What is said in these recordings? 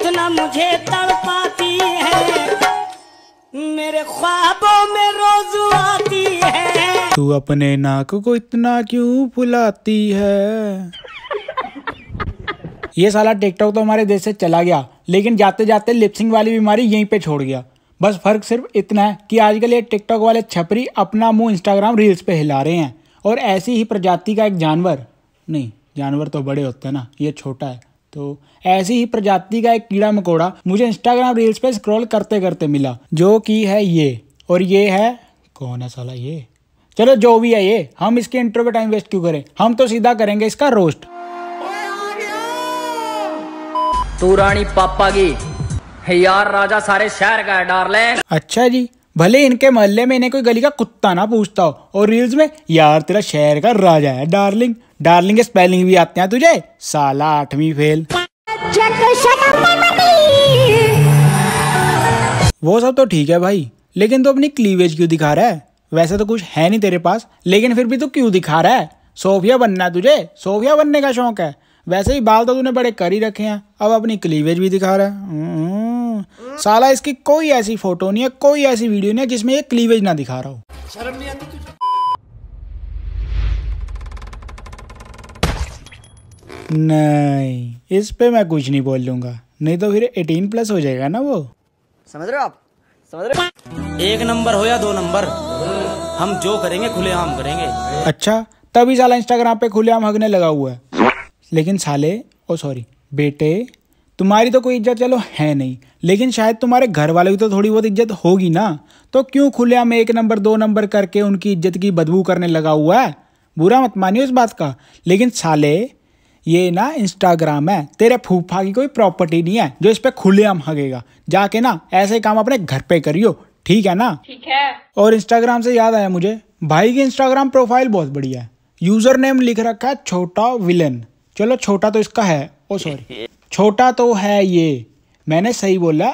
इतना मुझे तड़पाती है मेरे ख्वाबों में रोज आती है तू अपने नाक को इतना क्यों फुलाती है ये साला टिकटॉक तो हमारे देश से चला गया लेकिन जाते जाते लिपसिंग वाली बीमारी यहीं पे छोड़ गया बस फर्क सिर्फ इतना है कि आजकल ये टिकटॉक वाले छपरी अपना मुंह इंस्टाग्राम रील्स पे हिला रहे हैं और ऐसी ही प्रजाति का एक जानवर नहीं जानवर तो बड़े होते हैं ना ये छोटा है तो ऐसी ही प्रजाति का एक कीड़ा मकोड़ा मुझे इंस्टाग्राम रील्स पे स्क्रॉल करते करते मिला जो कि है ये और ये है कौन है साला ये चलो जो भी है ये हम इसके इंट्रो पे टाइम वेस्ट क्यों करें हम तो सीधा करेंगे इसका रोस्ट तू रानी पापा की यार राजा सारे शहर का है डार्लिंग अच्छा जी भले इनके मोहल्ले में इन्हें कोई गली का कुत्ता ना पूछता हो और रील्स में यार तेरा शहर का राजा है डार्लिंग डार्लिंग के स्पेलिंग भी आते हैं तुझे साला आठवीं फेल वो सब तो ठीक है भाई लेकिन तू तो अपनी क्लीवेज क्यों दिखा रहा है वैसे तो कुछ है नहीं तेरे पास लेकिन फिर भी तू तो क्यों दिखा रहा है सोफिया बनना है तुझे सोफिया बनने का शौक है वैसे ही बाल तो तूने बड़े कर ही रखे हैं अब अपनी क्लीवेज भी दिखा रहा है हम्म। हूँ साला इसकी कोई ऐसी फोटो नहीं है कोई ऐसी वीडियो नहीं है जिसमें ये क्लीवेज ना दिखा रहा हो नहीं नहीं इस पे मैं कुछ नहीं बोल लूंगा नहीं तो फिर 18 प्लस हो जाएगा ना वो समझ रहे हो आप समझ रहे हो एक नंबर हो या दो नंबर हम जो करेंगे खुलेआम करेंगे अच्छा तभी साला इंस्टाग्राम पे खुलेआम हगने लगा हुआ है लेकिन साले ओ सॉरी बेटे तुम्हारी तो कोई इज्जत चलो है नहीं लेकिन शायद तुम्हारे घर वाले की तो थोड़ी बहुत इज्जत होगी ना तो क्यों खुले में एक नंबर दो नंबर करके उनकी इज्जत की बदबू करने लगा हुआ है बुरा मत मानियो इस बात का लेकिन साले ये ना इंस्टाग्राम है तेरे फूफा की कोई प्रॉपर्टी नहीं है जो इस पर खुलेआम हगेगा जाके ना ऐसे काम अपने घर पे करियो ठीक है ना ठीक है और इंस्टाग्राम से याद आया मुझे भाई की इंस्टाग्राम प्रोफाइल बहुत बढ़िया है यूजर नेम लिख रखा है छोटा विलन चलो छोटा तो इसका है ओ सॉरी छोटा तो है ये मैंने सही बोला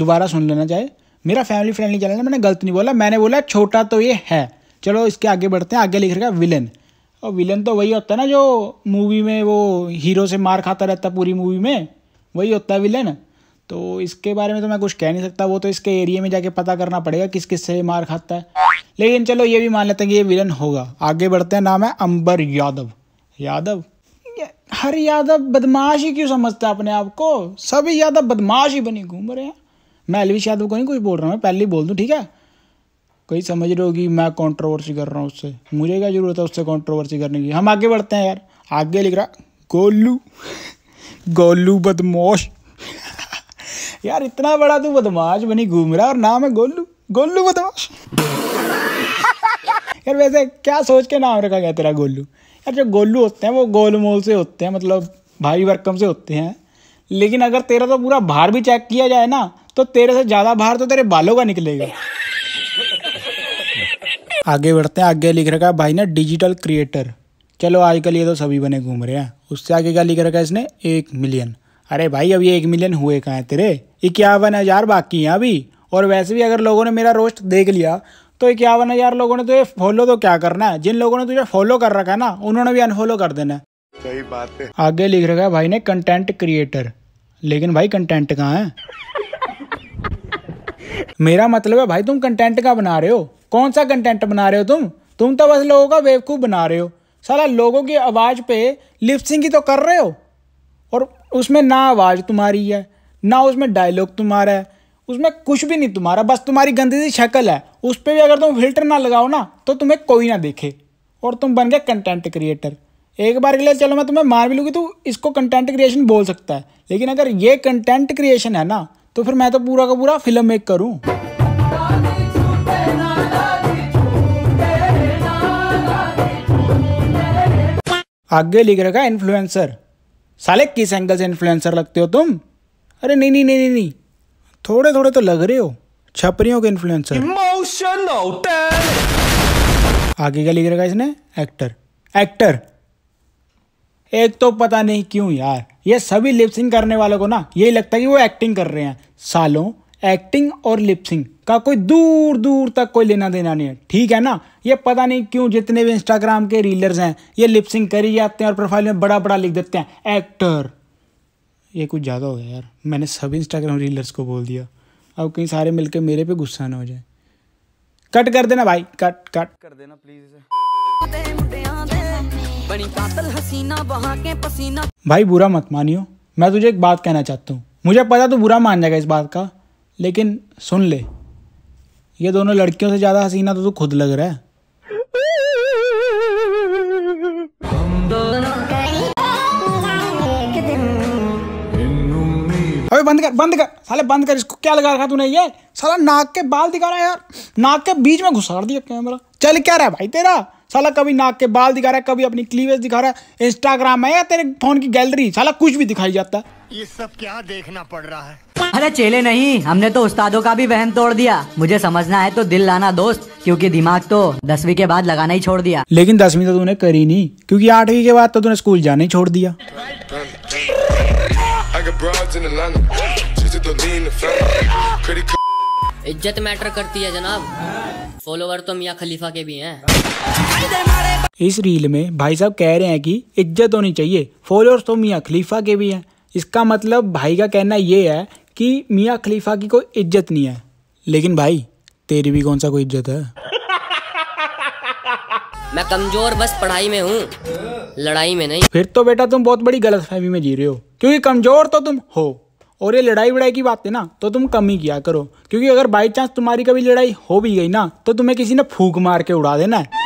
दोबारा सुन लेना चाहे मेरा फैमिली फ्रेंडली चैनल है मैंने गलत नहीं बोला मैंने बोला छोटा तो ये है चलो इसके आगे बढ़ते हैं आगे लिख रखा विलन और विलन तो वही होता है ना जो मूवी में वो हीरो से मार खाता रहता पूरी मूवी में वही होता है विलन तो इसके बारे में तो मैं कुछ कह नहीं सकता वो तो इसके एरिए में जाके पता करना पड़ेगा किस किस से मार खाता है लेकिन चलो ये भी मान लेते हैं कि ये विलन होगा आगे बढ़ते हैं नाम है अंबर यादव यादव हर यादव बदमाश ही क्यों समझता है अपने आप को सभी यादव बदमाश ही बनी घूम रहे हैं मैं अलविश यादव को नहीं कुछ बोल रहा हूँ मैं पहले ही बोल दूँ ठीक है कोई समझ रहे होगी मैं कॉन्ट्रोवर्सी कर रहा हूँ उससे मुझे क्या जरूरत है उससे कॉन्ट्रोवर्सी करने की हम आगे बढ़ते हैं यार आगे लिख रहा गोलू गोलू बदमाश यार इतना बड़ा तू बदमाश बनी घूम रहा और नाम है गोलू गोलू बदमाश यार वैसे क्या सोच के नाम रखा गया तेरा गोलू यार जो गोलू होते हैं वो गोलमोल से होते हैं मतलब भारी भरकम से होते हैं लेकिन अगर तेरा तो पूरा भार भी चेक किया जाए ना तो तेरे से ज़्यादा भार तो तेरे बालों का निकलेगा आगे बढ़ते हैं आगे लिख रखा है भाई ना डिजिटल क्रिएटर चलो आजकल ये तो सभी बने घूम रहे हैं उससे आगे क्या लिख रखा है इसने एक मिलियन अरे भाई अभी एक मिलियन हुए कहाँ हैं तेरे इक्यावन हज़ार बाकी हैं अभी और वैसे भी अगर लोगों ने मेरा रोस्ट देख लिया तो इक्यावन हज़ार लोगों ने तो ये फॉलो तो क्या करना है जिन लोगों ने तुझे फॉलो कर रखा है ना उन्होंने भी अनफॉलो कर देना है सही बात है आगे लिख रखा है भाई ने कंटेंट क्रिएटर लेकिन भाई कंटेंट कहाँ है मेरा मतलब है भाई तुम कंटेंट का बना रहे हो कौन सा कंटेंट बना रहे हो तुम तुम तो बस लोगों का बेवकूफ़ बना रहे हो सारा लोगों की आवाज़ पे लिपसिंग ही तो कर रहे हो और उसमें ना आवाज़ तुम्हारी है ना उसमें डायलॉग तुम्हारा है उसमें कुछ भी नहीं तुम्हारा बस तुम्हारी गंदी सी शक्ल है उस पर भी अगर तुम फिल्टर ना लगाओ ना तो तुम्हें कोई ना देखे और तुम बन गए कंटेंट क्रिएटर एक बार के लिए चलो मैं तुम्हें मार भी लूँगी तो इसको कंटेंट क्रिएशन बोल सकता है लेकिन अगर ये कंटेंट क्रिएशन है ना तो फिर मैं तो पूरा का पूरा फिल्म मेक करूँ आगे लिख रखा इन्फ्लुएंसर साले किस एंगल से इन्फ्लुएंसर लगते हो तुम अरे नहीं नहीं नहीं नहीं थोड़े थोड़े तो लग रहे हो छपरियों के इन्फ्लुएंसर emotional damage. आगे क्या लिख रखा इसने एक्टर एक्टर एक तो पता नहीं क्यों यार ये सभी लिपसिंग करने वालों को ना यही लगता है कि वो एक्टिंग कर रहे हैं सालों एक्टिंग और लिपसिंग का कोई दूर दूर तक कोई लेना देना नहीं है ठीक है ना ये पता नहीं क्यों जितने भी इंस्टाग्राम के रीलर्स हैं ये लिपसिंग कर ही जाते हैं और प्रोफाइल में बड़ा बड़ा लिख देते हैं एक्टर ये कुछ ज़्यादा हो गया यार मैंने सभी इंस्टाग्राम रीलर्स को बोल दिया अब कहीं सारे मिलकर मेरे पे गुस्सा ना हो जाए कट कर देना भाई कट कट कर देना प्लीज भाई बुरा मत मानियो मैं तुझे एक बात कहना चाहता हूँ मुझे पता तो बुरा मान जाएगा इस बात का लेकिन सुन ले ये दोनों लड़कियों से ज़्यादा हसीना तो तू खुद लग रहा है साले बंद कर बंद कर साले बंद कर इसको क्या लगा रखा तूने ये साला नाक के बाल दिखा रहा है यार नाक के बीच में घुसाड़ दिया कैमरा चल क्या रहा है भाई तेरा साला कभी नाक के बाल दिखा रहा है कभी अपनी क्लीवेज दिखा रहा है इंस्टाग्राम है या तेरे फोन की गैलरी साला कुछ भी दिखाई जाता है ये सब क्या देखना पड़ रहा है अरे चेले नहीं हमने तो उस्तादों का भी वहम तोड़ दिया मुझे समझना है तो दिल लाना दोस्त क्योंकि दिमाग तो दसवीं के बाद लगाना ही छोड़ दिया लेकिन दसवीं तो तूने करी नहीं क्योंकि आठवीं के बाद तो तूने स्कूल जाना ही छोड़ दिया broads in Atlanta. Just to lean the family. Credit card. इज्जत मैटर करती है जनाब फॉलोवर तो मियाँ खलीफा के भी हैं इस रील में भाई साहब कह रहे हैं कि इज्जत होनी चाहिए फॉलोअर्स तो मियाँ खलीफा के भी हैं इसका मतलब भाई का कहना ये है कि मियाँ खलीफा की कोई इज्जत नहीं है लेकिन भाई तेरी भी कौन सा कोई इज्जत है मैं कमजोर बस पढ़ाई में हूँ लड़ाई में नहीं फिर तो बेटा तुम बहुत बड़ी गलत फहमी में जी रहे हो क्योंकि कमजोर तो तुम हो और ये लड़ाई वड़ाई की बात है ना तो तुम कम ही किया करो क्योंकि अगर बाई चांस तुम्हारी कभी लड़ाई हो भी गई ना तो तुम्हें किसी ने फूक मार के उड़ा देना है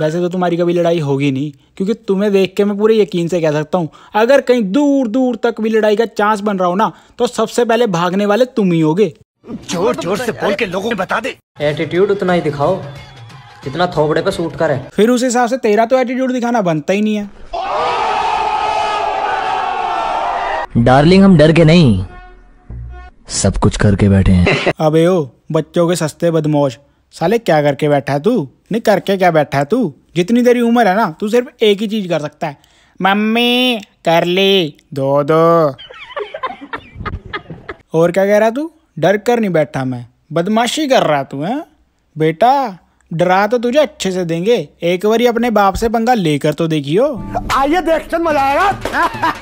वैसे तो तुम्हारी कभी लड़ाई होगी नहीं क्योंकि तुम्हें देख के मैं पूरे यकीन से कह सकता हूँ अगर कहीं दूर दूर तक भी लड़ाई का चांस बन रहा हो ना तो सबसे पहले भागने वाले तुम ही होगे जोर जोर से बोल के लोगों को बता दे एटीट्यूड उतना ही दिखाओ कितना थोबड़े पे सूट करे फिर उस हिसाब से तेरा तो एटीट्यूड दिखाना बनता ही नहीं है डार्लिंग हम डर के नहीं सब कुछ करके बैठे हैं अबे ओ बच्चों के सस्ते बदमोश साले क्या करके बैठा है तू नहीं करके क्या बैठा है तू जितनी तेरी उम्र है ना तू सिर्फ एक ही चीज कर सकता है मम्मी कर ले दो दो और क्या कह रहा तू डर कर नहीं बैठा मैं बदमाशी कर रहा तू है बेटा डरा तो तुझे अच्छे से देंगे एक बार अपने बाप से पंगा लेकर तो देखियो आइए देख मजा आएगा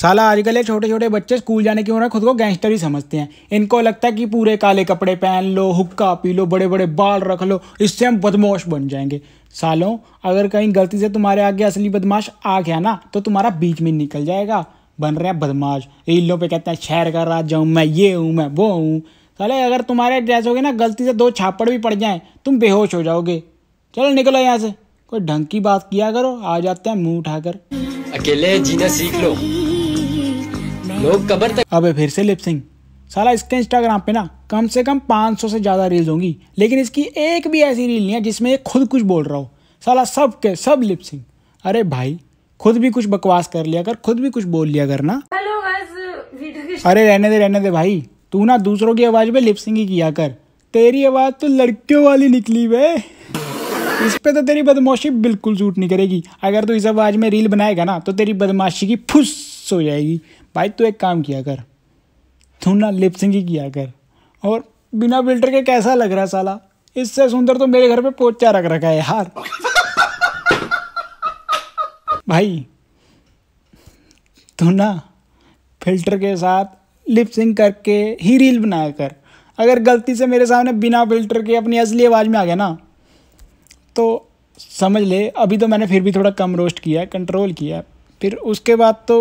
साला आजकल ये छोटे छोटे बच्चे स्कूल जाने की उम्र में खुद को गैंगस्टर ही समझते हैं इनको लगता है कि पूरे काले कपड़े पहन लो हुक्का पी लो बड़े बड़े बाल रख लो इससे हम बदमाश बन जाएंगे सालों अगर कहीं गलती से तुम्हारे आगे असली बदमाश आ गया ना तो तुम्हारा बीच में निकल जाएगा बन रहे हैं बदमाश रीलों पे कहते हैं शहर का राजा हूँ मैं ये हूँ मैं वो हूँ अरे अगर तुम्हारे एड्रेस हो गए ना गलती से दो छापड़ भी पड़ जाए तुम बेहोश हो जाओगे चलो निकलो यहाँ से कोई ढंग की बात किया करो आ जाते हैं मुंह उठाकर अकेले जीना सीख लो लोग कबर तक अबे फिर से लिप सिंह साला इसके इंस्टाग्राम पे ना कम से कम 500 से ज़्यादा रील्स होंगी लेकिन इसकी एक भी ऐसी रील नहीं है जिसमें ये खुद कुछ बोल रहा हो साला सब के सब लिप सिंह अरे भाई खुद भी कुछ बकवास कर लिया कर खुद भी कुछ बोल लिया कर ना अरे रहने दे रहने दे भाई तू ना दूसरों की आवाज़ में लिपसिंग ही किया कर तेरी आवाज़ तो लड़कियों वाली निकली वे इस पे तो तेरी बदमाशी बिल्कुल सूट नहीं करेगी अगर तू इस आवाज़ में रील बनाएगा ना तो तेरी बदमाशी की फुस हो जाएगी भाई तू एक काम किया कर तू ना लिपसिंग ही किया कर और बिना फिल्टर के कैसा लग रहा है साला इससे सुंदर तो मेरे घर पे पोचा रख रखा है यार भाई तू ना फिल्टर के साथ लिप करके ही रील बनाया कर अगर गलती से मेरे सामने बिना फिल्टर के अपनी असली आवाज़ में आ गया ना तो समझ ले अभी तो मैंने फिर भी थोड़ा कम रोस्ट किया कंट्रोल किया फिर उसके बाद तो